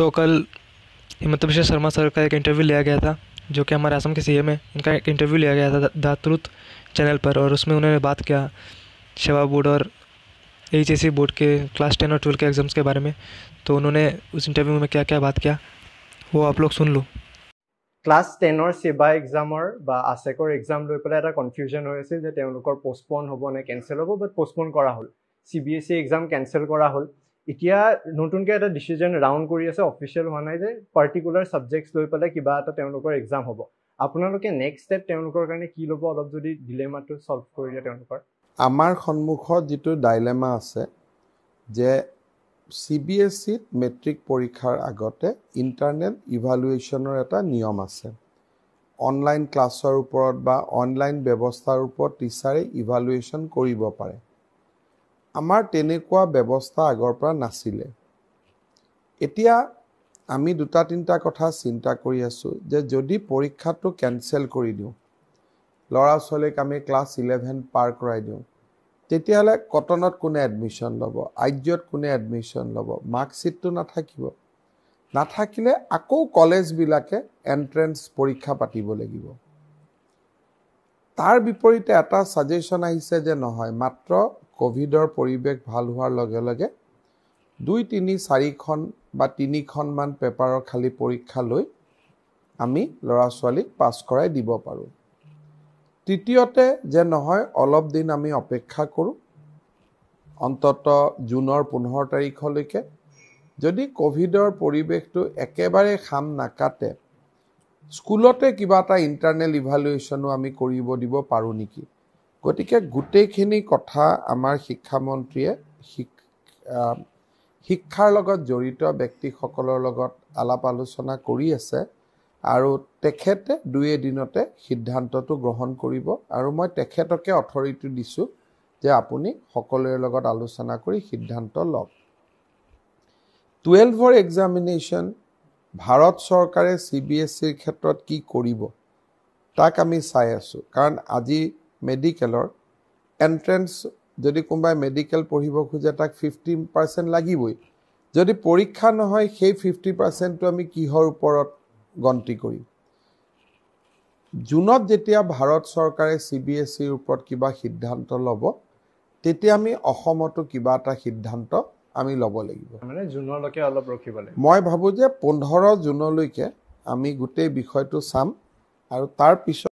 तो कल हिमंत बिश्व शर्मा सर का एक इंटरव्यू लिया गया था जो कि हमारे असम के सीएम है इनका एक इंटरव्यू लिया गया था दातरुत चैनल पर और उसमें उन्होंने बात किया शेवा बोर्ड और एच बोर्ड के क्लास टेन और ट्वेल्व के एग्ज़ाम्स के बारे में तो उन्होंने उस इंटरव्यू में क्या क्या बात किया वो आप लोग सुन लो क्लास टेनर सेवा एग्जाम आसेकर एग्जाम এক্সাম লৈ পেলাই এটা কনফিউজন হৈ আছিল যে তেওঁলোকৰ পষ্টপ'ন হ'ব एग्जाम कैंसल হ'ব বাট এতিয়া নতুনকৈ এটা ডিচিজন ৰাউণ্ড কৰি আছে অফিচিয়েল হোৱা নাই যে পাৰ্টিকুলাৰ ছাবজেক্টছ লৈ পেলাই কিবা এটা তেওঁলোকৰ এক্সাম হ'ব আপোনালোকে নেক্সট ষ্টেপ তেওঁলোকৰ কাৰণে কি ল'ব অলপ যদি ডিলেমাটো চল্ভ কৰি দিয়ে তেওঁলোকৰ আমাৰ সন্মুখত যিটো ডাইলেমা আছে যে চি বি এছ চিত মেট্ৰিক পৰীক্ষাৰ আগতে ইণ্টাৰনেল ইভালুৱেশ্যনৰ এটা নিয়ম আছে অনলাইন ক্লাছৰ ওপৰত বা অনলাইন ব্যৱস্থাৰ ওপৰত টিচাৰে ইভালুৱেশ্যন কৰিব পাৰে আমাৰ তেনেকুৱা ব্যৱস্থা আগৰ পৰা নাছিলে এতিয়া আমি দুটা তিনিটা কথা চিন্তা কৰি আছোঁ যে যদি পৰীক্ষাটো কেঞ্চেল কৰি দিওঁ ল'ৰা ছোৱালীক আমি ক্লাছ ইলেভেন পাৰ কৰাই দিওঁ তেতিয়াহ'লে কটনত কোনে এডমিশ্যন ল'ব আৰ্যত কোনে এডমিশ্যন ল'ব মাৰ্কশ্বিটটো নাথাকিব নাথাকিলে আকৌ কলেজবিলাকে এণ্ট্ৰেঞ্চ পৰীক্ষা পাতিব লাগিব তাৰ বিপৰীতে এটা ছাজেশ্যন আহিছে যে নহয় মাত্ৰ ক'ভিডৰ পৰিৱেশ ভাল হোৱাৰ লগে লগে দুই তিনি চাৰিখন বা তিনিখনমান পেপাৰৰ খালি পৰীক্ষা লৈ আমি ল'ৰা ছোৱালীক পাছ কৰাই দিব পাৰোঁ তৃতীয়তে যে নহয় অলপ দিন আমি অপেক্ষা কৰোঁ অন্তত জুনৰ পোন্ধৰ তাৰিখলৈকে যদি ক'ভিডৰ পৰিৱেশটো একেবাৰে খাম নাকাটে স্কুলতে কিবা এটা ইণ্টাৰনেল ইভালুৱেশ্যনো আমি কৰিব দিব পাৰোঁ নেকি গতিকে গোটেইখিনি কথা আমাৰ শিক্ষামন্ত্ৰীয়ে শিক্ষাৰ লগত জড়িত ব্যক্তিসকলৰ লগত আলাপ আলোচনা কৰি আছে আৰু তেখেতে দুই এদিনতে সিদ্ধান্তটো গ্ৰহণ কৰিব আৰু মই তেখেতকে অথৰিটি দিছোঁ যে আপুনি সকলোৰে লগত আলোচনা কৰি সিদ্ধান্ত লওক টুৱেলভৰ এক্সামিনেশ্যন ভাৰত চৰকাৰে চি বি এছ চিৰ ক্ষেত্ৰত কি কৰিব তাক আমি চাই আছোঁ কাৰণ আজি মেডিকেলৰ এণ্ট্ৰেঞ্চ যদি কোনোবাই মেডিকেল পঢ়িব খোজে তাক ফিফটি পাৰ্চেণ্ট লাগিবই যদি পৰীক্ষা নহয় সেই ফিফটি পাৰ্চেণ্টটো আমি কিহৰ ওপৰত গন্তি কৰিম জুনত যেতিয়া ভাৰত চৰকাৰে চি বি এছ ইৰ ওপৰত কিবা সিদ্ধান্ত ল'ব তেতিয়া আমি অসমতো কিবা এটা সিদ্ধান্ত আমি ল'ব লাগিব মানে জুনলৈকে অলপ ৰখিব লাগিব মই ভাবোঁ যে পোন্ধৰ জুনলৈকে আমি গোটেই বিষয়টো চাম আৰু তাৰপিছত